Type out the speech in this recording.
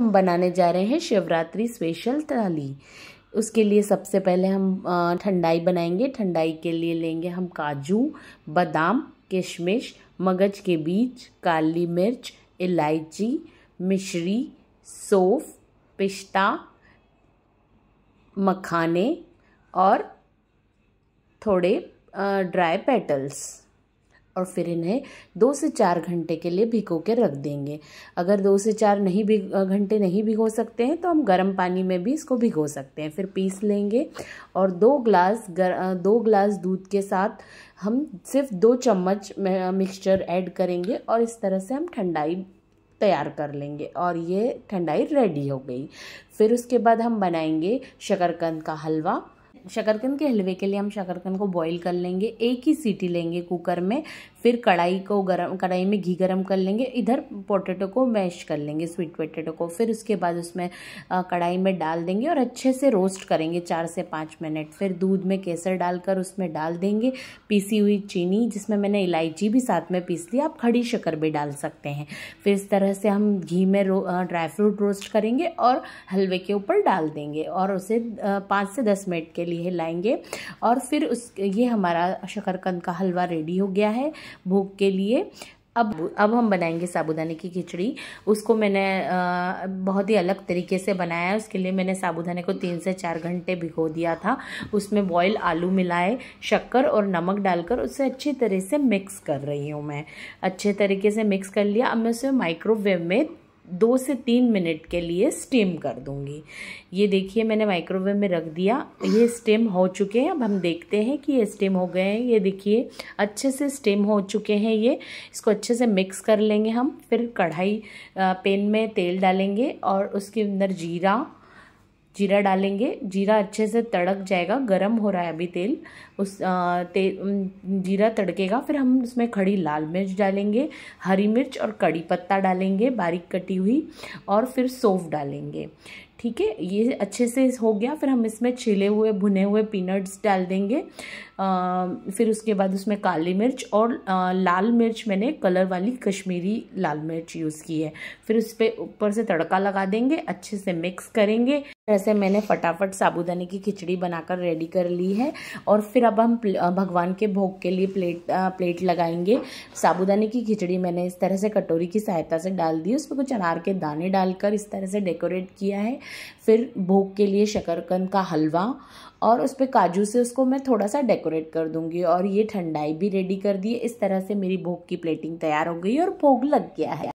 हम बनाने जा रहे हैं शिवरात्रि स्पेशल थाली उसके लिए सबसे पहले हम ठंडाई बनाएंगे ठंडाई के लिए लेंगे हम काजू बादाम किशमिश मगज के बीज काली मिर्च इलायची मिश्री सौफ पिस्ता मखाने और थोड़े ड्राई पेटल्स और फिर इन्हें दो से चार घंटे के लिए भिगो के रख देंगे अगर दो से चार नहीं भिग घंटे नहीं भिगो सकते हैं तो हम गर्म पानी में भी इसको भिगो सकते हैं फिर पीस लेंगे और दो ग्लास गर, दो ग्लास दूध के साथ हम सिर्फ दो चम्मच मिक्सचर ऐड करेंगे और इस तरह से हम ठंडाई तैयार कर लेंगे और ये ठंडाई रेडी हो गई फिर उसके बाद हम बनाएंगे शकरकंद का हलवा शकरकंद के हलवे के लिए हम शकरकंद को बॉईल कर लेंगे एक ही सीटी लेंगे कुकर में फिर कढ़ाई को गरम कढ़ाई में घी गरम कर लेंगे इधर पोटैटो को मैश कर लेंगे स्वीट पोटैटो को फिर उसके बाद उसमें कढ़ाई में डाल देंगे और अच्छे से रोस्ट करेंगे चार से पाँच मिनट फिर दूध में केसर डालकर उसमें डाल देंगे पीसी हुई चीनी जिसमें मैंने इलायची भी साथ में पीस ली आप खड़ी शक्कर भी डाल सकते हैं फिर इस तरह से हम घी में ड्राई फ्रूट रोस्ट करेंगे और हलवे के ऊपर डाल देंगे और उसे पाँच से दस मिनट के लिए लाएँगे और फिर उस ये हमारा शकरकंद का हलवा रेडी हो गया है भूख के लिए अब अब हम बनाएंगे साबुदाने की खिचड़ी उसको मैंने आ, बहुत ही अलग तरीके से बनाया है उसके लिए मैंने साबूदाने को तीन से चार घंटे भिगो दिया था उसमें बॉयल आलू मिलाए शक्कर और नमक डालकर उसे अच्छी तरह से मिक्स कर रही हूँ मैं अच्छे तरीके से मिक्स कर लिया अब मैं उसे माइक्रोवेव में दो से तीन मिनट के लिए स्टीम कर दूंगी ये देखिए मैंने माइक्रोवेव में रख दिया ये स्टीम हो चुके हैं अब हम देखते हैं कि ये स्टीम हो गए हैं ये देखिए अच्छे से स्टीम हो चुके हैं ये इसको अच्छे से मिक्स कर लेंगे हम फिर कढ़ाई पेन में तेल डालेंगे और उसके अंदर जीरा जीरा डालेंगे जीरा अच्छे से तड़क जाएगा गरम हो रहा है अभी तेल उस तेल जीरा तड़केगा फिर हम उसमें खड़ी लाल मिर्च डालेंगे हरी मिर्च और कड़ी पत्ता डालेंगे बारीक कटी हुई और फिर सौफ डालेंगे ठीक है ये अच्छे से हो गया फिर हम इसमें छिले हुए भुने हुए पीनट्स डाल देंगे आ, फिर उसके बाद उसमें काली मिर्च और आ, लाल मिर्च मैंने कलर वाली कश्मीरी लाल मिर्च यूज़ की है फिर उस पर ऊपर से तड़का लगा देंगे अच्छे से मिक्स करेंगे ऐसे मैंने फटाफट साबूदाने की खिचड़ी बनाकर रेडी कर ली है और फिर अब हम भगवान के भोग के लिए प्लेट प्लेट लगाएंगे साबूदाने की खिचड़ी मैंने इस तरह से कटोरी की सहायता से डाल दी उसमें कुछ अनार के दाने डालकर इस तरह से डेकोरेट किया है फिर भोग के लिए शकरकंद का हलवा और उस पर काजू से उसको मैं थोड़ा सा डेकोरेट कर दूंगी और ये ठंडाई भी रेडी कर दी इस तरह से मेरी भोग की प्लेटिंग तैयार हो गई और भोग लग गया है